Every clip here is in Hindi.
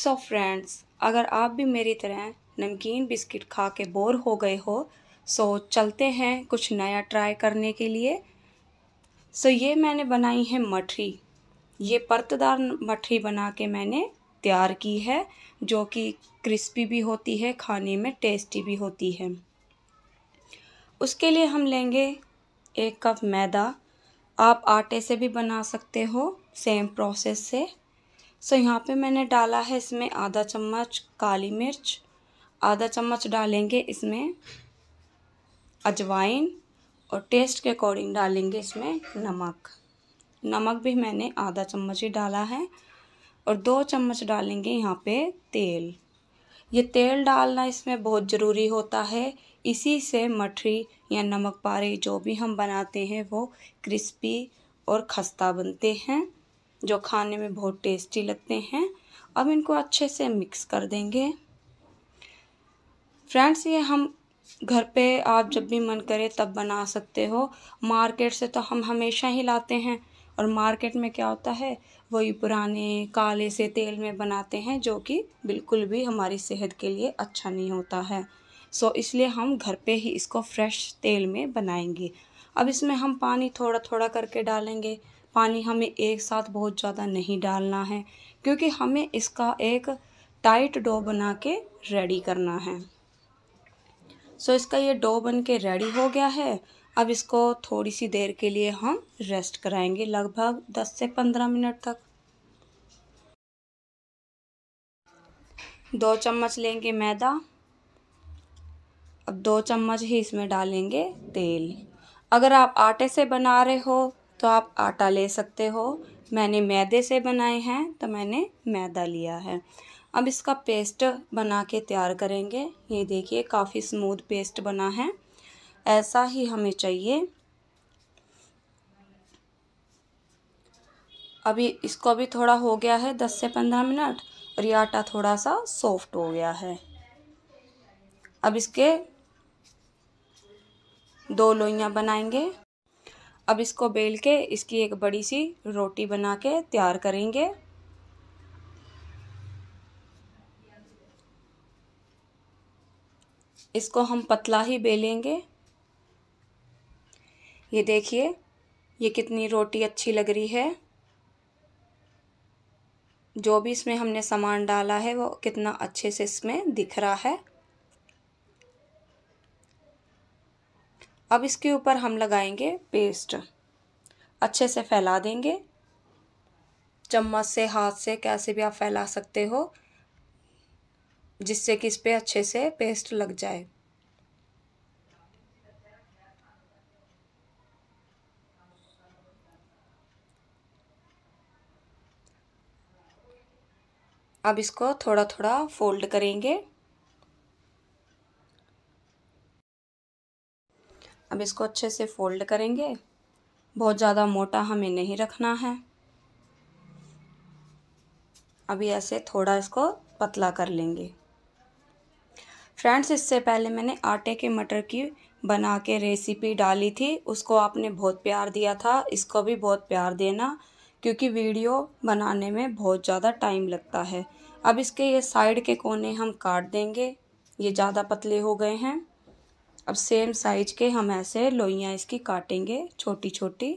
सो so फ्रेंड्स अगर आप भी मेरी तरह नमकीन बिस्किट खा के बोर हो गए हो सो so चलते हैं कुछ नया ट्राई करने के लिए सो so ये मैंने बनाई है मठरी ये परतदार मठरी बना के मैंने तैयार की है जो कि क्रिस्पी भी होती है खाने में टेस्टी भी होती है उसके लिए हम लेंगे एक कप मैदा आप आटे से भी बना सकते हो सेम प्रोसेस से सो यहाँ पे मैंने डाला है इसमें आधा चम्मच काली मिर्च आधा चम्मच डालेंगे इसमें अजवाइन और टेस्ट के अकॉर्डिंग डालेंगे इसमें नमक नमक भी मैंने आधा चम्मच ही डाला है और दो चम्मच डालेंगे यहाँ पे तेल ये तेल डालना इसमें बहुत ज़रूरी होता है इसी से मठरी या नमक पारे जो भी हम बनाते हैं वो क्रिस्पी और खस्ता बनते हैं जो खाने में बहुत टेस्टी लगते हैं अब इनको अच्छे से मिक्स कर देंगे फ्रेंड्स ये हम घर पे आप जब भी मन करे तब बना सकते हो मार्केट से तो हम हमेशा ही लाते हैं और मार्केट में क्या होता है वही पुराने काले से तेल में बनाते हैं जो कि बिल्कुल भी हमारी सेहत के लिए अच्छा नहीं होता है सो इसलिए हम घर पे ही इसको फ्रेश तेल में बनाएंगे अब इसमें हम पानी थोड़ा थोड़ा करके डालेंगे पानी हमें एक साथ बहुत ज़्यादा नहीं डालना है क्योंकि हमें इसका एक टाइट डो बना के रेडी करना है सो so, इसका ये डो बन के रेडी हो गया है अब इसको थोड़ी सी देर के लिए हम रेस्ट कराएंगे लगभग 10 से 15 मिनट तक दो चम्मच लेंगे मैदा अब दो चम्मच ही इसमें डालेंगे तेल अगर आप आटे से बना रहे हो तो आप आटा ले सकते हो मैंने मैदे से बनाए हैं तो मैंने मैदा लिया है अब इसका पेस्ट बना के तैयार करेंगे ये देखिए काफ़ी स्मूथ पेस्ट बना है ऐसा ही हमें चाहिए अभी इसको अभी थोड़ा हो गया है दस से पंद्रह मिनट और ये आटा थोड़ा सा सॉफ्ट हो गया है अब इसके दो लोइयाँ बनाएंगे अब इसको बेल के इसकी एक बड़ी सी रोटी बना के तैयार करेंगे इसको हम पतला ही बेलेंगे ये देखिए ये कितनी रोटी अच्छी लग रही है जो भी इसमें हमने सामान डाला है वो कितना अच्छे से इसमें दिख रहा है अब इसके ऊपर हम लगाएंगे पेस्ट अच्छे से फैला देंगे चम्मच से हाथ से कैसे भी आप फैला सकते हो जिससे कि इस पर अच्छे से पेस्ट लग जाए अब इसको थोड़ा थोड़ा फोल्ड करेंगे अब इसको अच्छे से फोल्ड करेंगे बहुत ज़्यादा मोटा हमें नहीं रखना है अभी ऐसे थोड़ा इसको पतला कर लेंगे फ्रेंड्स इससे पहले मैंने आटे के मटर की बना के रेसिपी डाली थी उसको आपने बहुत प्यार दिया था इसको भी बहुत प्यार देना क्योंकि वीडियो बनाने में बहुत ज़्यादा टाइम लगता है अब इसके ये साइड के कोने हम काट देंगे ये ज़्यादा पतले हो गए हैं अब सेम साइज के हम ऐसे लोइयाँ इसकी काटेंगे छोटी छोटी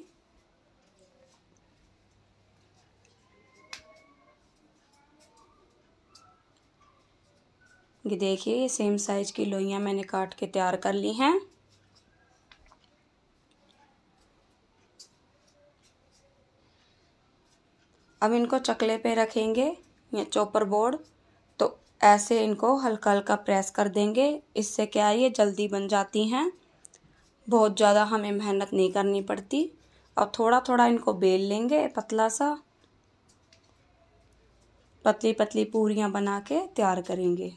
ये देखिए ये सेम साइज की लोइयाँ मैंने काट के तैयार कर ली हैं अब इनको चकले पे रखेंगे या चॉपर बोर्ड ऐसे इनको हल्का हल्का प्रेस कर देंगे इससे क्या है ये जल्दी बन जाती हैं बहुत ज़्यादा हमें मेहनत नहीं करनी पड़ती और थोड़ा थोड़ा इनको बेल लेंगे पतला सा पतली पतली पूरियाँ बना के तैयार करेंगे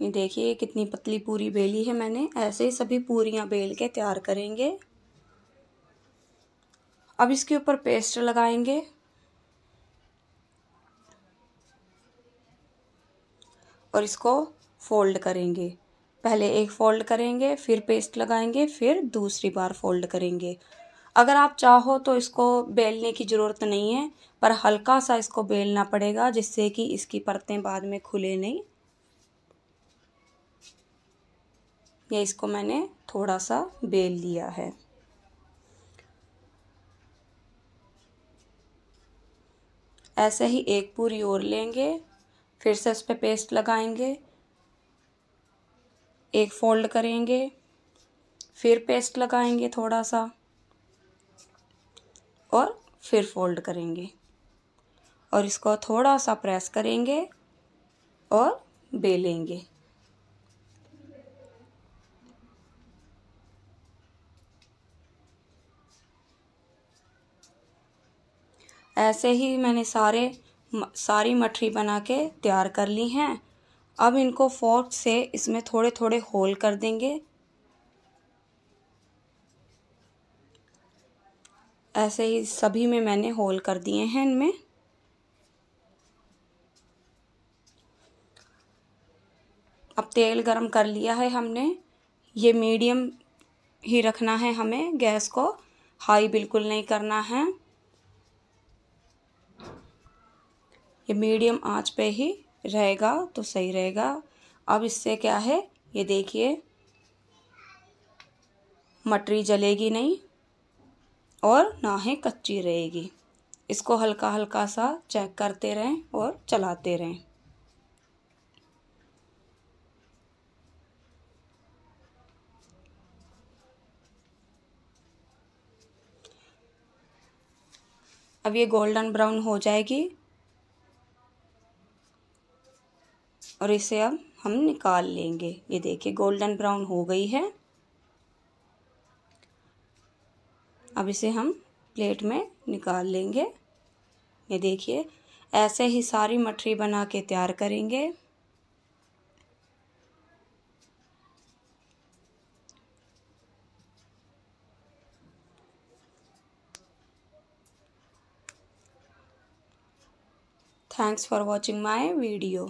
ये देखिए कितनी पतली पूरी बेली है मैंने ऐसे ही सभी पूरियाँ बेल के तैयार करेंगे अब इसके ऊपर पेस्ट लगाएंगे और इसको फोल्ड करेंगे पहले एक फ़ोल्ड करेंगे फिर पेस्ट लगाएंगे फिर दूसरी बार फोल्ड करेंगे अगर आप चाहो तो इसको बेलने की ज़रूरत नहीं है पर हल्का सा इसको बेलना पड़ेगा जिससे कि इसकी परतें बाद में खुले नहीं ये इसको मैंने थोड़ा सा बेल लिया है ऐसे ही एक पूरी और लेंगे फिर से उस पर पे पेस्ट लगाएंगे एक फोल्ड करेंगे फिर पेस्ट लगाएंगे थोड़ा सा और फिर फोल्ड करेंगे और इसको थोड़ा सा प्रेस करेंगे और बेलेंगे ऐसे ही मैंने सारे सारी मठरी बना के तैयार कर ली हैं अब इनको फोर्क से इसमें थोड़े थोड़े होल कर देंगे ऐसे ही सभी में मैंने होल कर दिए हैं इनमें अब तेल गरम कर लिया है हमने ये मीडियम ही रखना है हमें गैस को हाई बिल्कुल नहीं करना है ये मीडियम आंच पे ही रहेगा तो सही रहेगा अब इससे क्या है ये देखिए मटरी जलेगी नहीं और ना ही कच्ची रहेगी इसको हल्का हल्का सा चेक करते रहें और चलाते रहें अब ये गोल्डन ब्राउन हो जाएगी और इसे अब हम निकाल लेंगे ये देखिए गोल्डन ब्राउन हो गई है अब इसे हम प्लेट में निकाल लेंगे ये देखिए ऐसे ही सारी मठरी बना के तैयार करेंगे Thanks for watching my video.